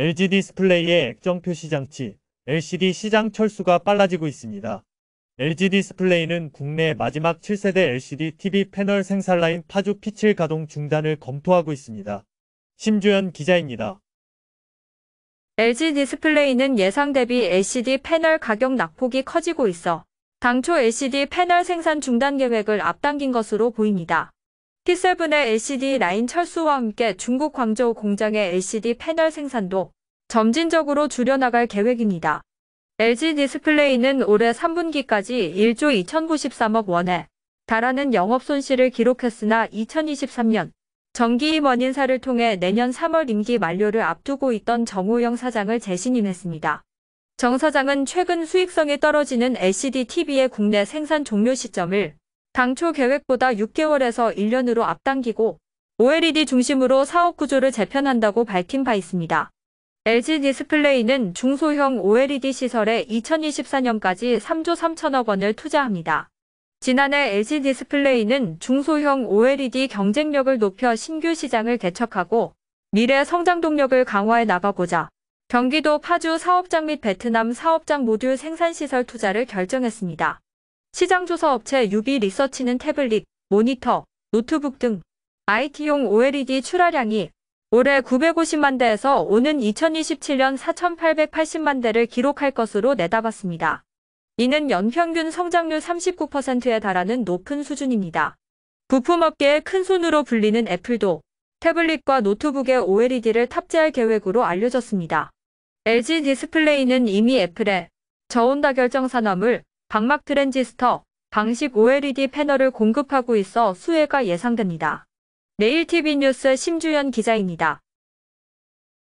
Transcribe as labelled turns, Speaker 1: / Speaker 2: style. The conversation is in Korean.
Speaker 1: LG 디스플레이의 액정 표시 장치, LCD 시장 철수가 빨라지고 있습니다. LG 디스플레이는 국내 마지막 7세대 LCD TV 패널 생산 라인 파주 P7 가동 중단을 검토하고 있습니다. 심주현 기자입니다. LG
Speaker 2: 디스플레이는 예상 대비 LCD 패널 가격 낙폭이 커지고 있어 당초 LCD 패널 생산 중단 계획을 앞당긴 것으로 보입니다. T7의 LCD 라인 철수와 함께 중국 광저우 공장의 LCD 패널 생산도 점진적으로 줄여나갈 계획입니다. LG 디스플레이는 올해 3분기까지 1조 2093억 원에 달하는 영업 손실을 기록했으나 2023년 정기임원 인사를 통해 내년 3월 임기 만료를 앞두고 있던 정우영 사장을 재신임했습니다. 정 사장은 최근 수익성이 떨어지는 LCD TV의 국내 생산 종료 시점을 당초 계획보다 6개월에서 1년으로 앞당기고 OLED 중심으로 사업 구조를 재편한다고 밝힌 바 있습니다. LG 디스플레이는 중소형 OLED 시설에 2024년까지 3조 3천억 원을 투자합니다. 지난해 LG 디스플레이는 중소형 OLED 경쟁력을 높여 신규 시장을 개척하고 미래 성장 동력을 강화해 나가고자 경기도 파주 사업장 및 베트남 사업장 모듈 생산시설 투자를 결정했습니다. 시장조사업체 유비 리서치는 태블릿, 모니터, 노트북 등 IT용 OLED 출하량이 올해 950만 대에서 오는 2027년 4,880만 대를 기록할 것으로 내다봤습니다. 이는 연평균 성장률 39%에 달하는 높은 수준입니다. 부품업계의 큰 손으로 불리는 애플도 태블릿과 노트북에 OLED를 탑재할 계획으로 알려졌습니다. LG 디스플레이는 이미 애플의 저온다 결정 산업을 방막 트랜지스터, 방식 OLED 패널을 공급하고 있어 수혜가 예상됩니다. 네일TV 뉴스 심주연 기자입니다.